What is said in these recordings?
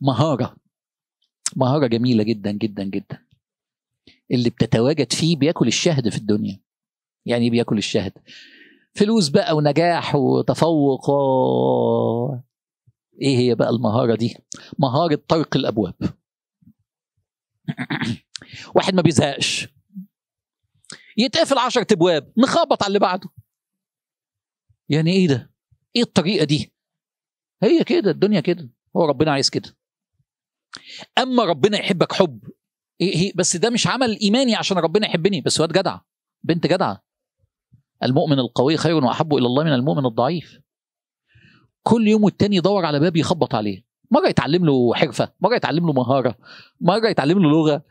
مهاره مهاره جميله جدا جدا جدا اللي بتتواجد فيه بياكل الشهد في الدنيا يعني إيه بياكل الشهد فلوس بقى ونجاح وتفوق و... ايه هي بقى المهاره دي مهاره طرق الابواب واحد ما بيزهقش يتقفل عشرة ابواب نخبط على اللي بعده يعني ايه ده ايه الطريقه دي هي كده الدنيا كده هو ربنا عايز كده اما ربنا يحبك حب بس ده مش عمل ايماني عشان ربنا يحبني بس واد جدع بنت جدعه المؤمن القوي خير واحب الى الله من المؤمن الضعيف كل يوم والتاني يدور على باب يخبط عليه مره يتعلم له حرفه مره يتعلم له مهاره مره يتعلم له لغه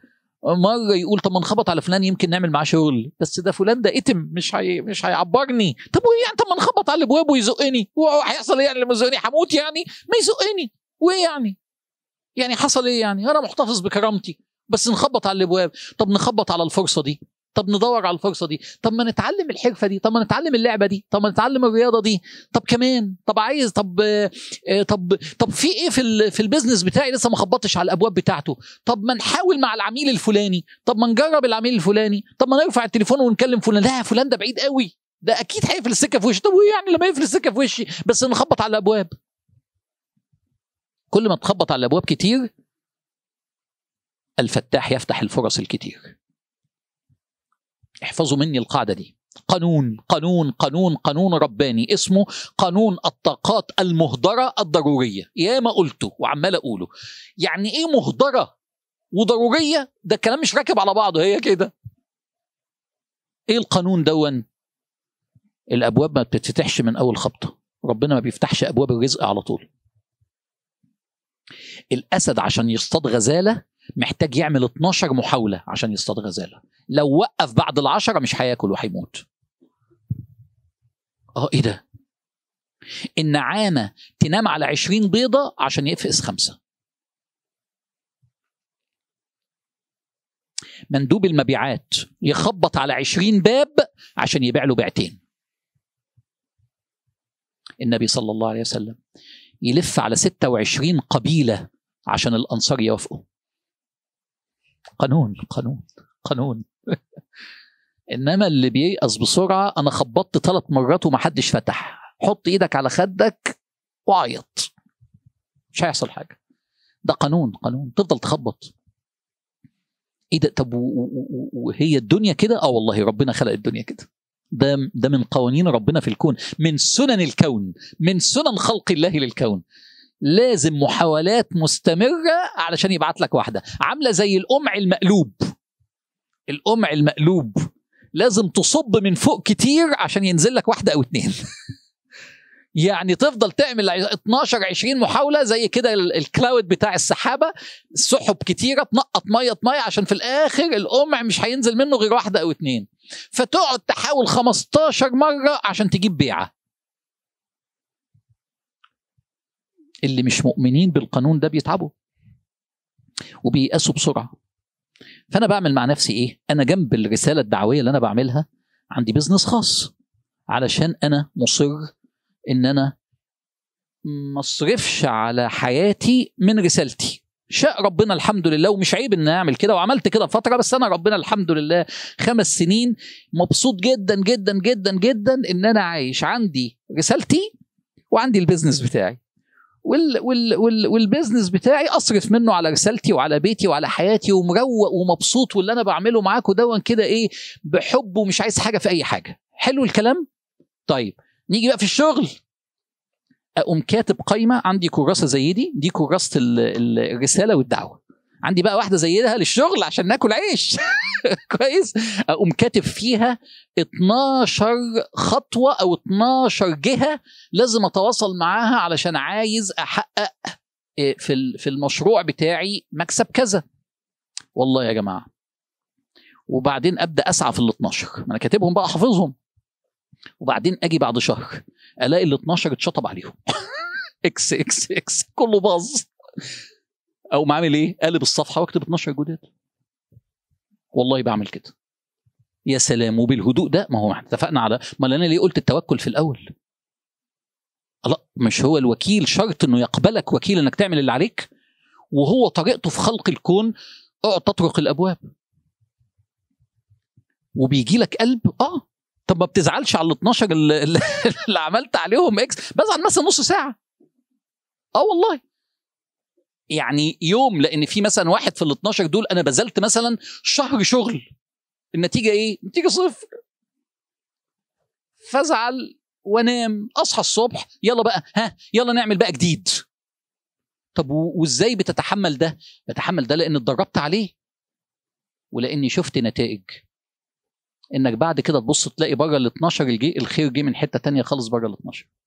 مره يقول طب ما نخبط على فلان يمكن نعمل معاه شغل بس ده فلان ده اتم مش هي... مش هيعبرني طب يعني طب ما نخبط على الابواب ويزقني هيحصل ايه يعني لما يزقني هموت يعني ما يزقني وايه يعني يعني حصل ايه يعني انا محتفظ بكرامتي بس نخبط على الابواب طب نخبط على الفرصه دي طب ندور على الفرصه دي طب ما نتعلم الحرفه دي طب ما نتعلم اللعبه دي طب ما نتعلم الرياضه دي طب كمان طب عايز طب آه، طب طب في ايه في في البيزنس بتاعي لسه ما خبطتش على الابواب بتاعته طب ما نحاول مع العميل الفلاني طب ما نجرب العميل الفلاني طب ما نرفع التليفون ونكلم فلان لا فلان ده بعيد قوي ده اكيد هيقفل السكه في وشي طب ويعني يعني لما يقفل السكه في وشي بس نخبط على الابواب كل ما تخبط على الابواب كتير الفتاح يفتح الفرص الكتير احفظوا مني القاعده دي قانون قانون قانون قانون رباني اسمه قانون الطاقات المهدرة الضرورية يا ما قلته وعمال أقوله يعني إيه مهدرة وضرورية ده الكلام مش راكب على بعضه هي كده إيه القانون دون الأبواب ما بتتفتحش من أول خبطة ربنا ما بيفتحش أبواب الرزق على طول الاسد عشان يصطاد غزاله محتاج يعمل 12 محاوله عشان يصطاد غزاله لو وقف بعد العشره مش هياكل وهيموت اه ايه ده النعامه تنام على 20 بيضه عشان يفقس خمسه مندوب المبيعات يخبط على 20 باب عشان يبيع له بيعتين النبي صلى الله عليه وسلم يلف على 26 قبيلة عشان الأنصار يوافقوا قانون قانون قانون إنما اللي بييأس بسرعة أنا خبطت ثلاث مرات ومحدش فتح حط إيدك على خدك وعيط مش هيحصل حاجة ده قانون قانون تفضل تخبط ايه ده طب وهي الدنيا كده اه والله ربنا خلق الدنيا كده ده ده من قوانين ربنا في الكون من سنن الكون من سنن خلق الله للكون لازم محاولات مستمره علشان يبعت لك واحده عامله زي القمع المقلوب القمع المقلوب لازم تصب من فوق كتير عشان ينزل لك واحده او اتنين يعني تفضل تعمل 12 20 محاوله زي كده الكلاود بتاع السحابه سحب كتيره تنقط ميه ميه عشان في الاخر القمع مش هينزل منه غير واحده او اتنين فتقعد تحاول 15 مره عشان تجيب بيعه اللي مش مؤمنين بالقانون ده بيتعبوا وبيقاسوا بسرعه فانا بعمل مع نفسي ايه انا جنب الرساله الدعويه اللي انا بعملها عندي بزنس خاص علشان انا مصر ان انا ما اصرفش على حياتي من رسالتي شاء ربنا الحمد لله ومش عيب اني اعمل كده وعملت كده فتره بس انا ربنا الحمد لله خمس سنين مبسوط جدا جدا جدا جدا ان انا عايش عندي رسالتي وعندي البيزنس بتاعي وال وال وال والبيزنس بتاعي اصرف منه على رسالتي وعلى بيتي وعلى حياتي ومروق ومبسوط واللي انا بعمله معاكم دون كده ايه بحب ومش عايز حاجه في اي حاجه حلو الكلام طيب نيجي بقى في الشغل اقوم كاتب قايمه عندي كراسه زي دي دي كراسه الرساله والدعوه عندي بقى واحده زي ده للشغل عشان ناكل عيش كويس اقوم كاتب فيها 12 خطوه او 12 جهه لازم اتواصل معاها علشان عايز احقق آه، في في المشروع بتاعي مكسب كذا والله يا جماعه وبعدين ابدا اسعى في ال 12 ما انا كاتبهم بقى حافظهم وبعدين اجي بعد شهر الاقي ال 12 اتشطب عليهم اكس اكس اكس كله باظ اقوم عامل ايه؟ قلب الصفحه واكتب 12 جداد والله بعمل كده يا سلام وبالهدوء ده ما هو احنا اتفقنا على ما انا ليه قلت التوكل في الاول لا مش هو الوكيل شرط انه يقبلك وكيل انك تعمل اللي عليك وهو طريقته في خلق الكون اقعد أه، تطرق الابواب وبيجي لك قلب اه طب ما بتزعلش على ال 12 اللي, اللي عملت عليهم اكس بزعل مثلا نص ساعه اه والله يعني يوم لان في مثلا واحد في ال 12 دول انا بذلت مثلا شهر شغل النتيجه ايه؟ النتيجه صفر فازعل وانام اصحى الصبح يلا بقى ها يلا نعمل بقى جديد طب وازاي بتتحمل ده؟ بتحمل ده لان اتدربت عليه ولاني شفت نتائج انك بعد كده تبص تلاقي بره ال 12 الخير جه من حته تانية خالص بره ال 12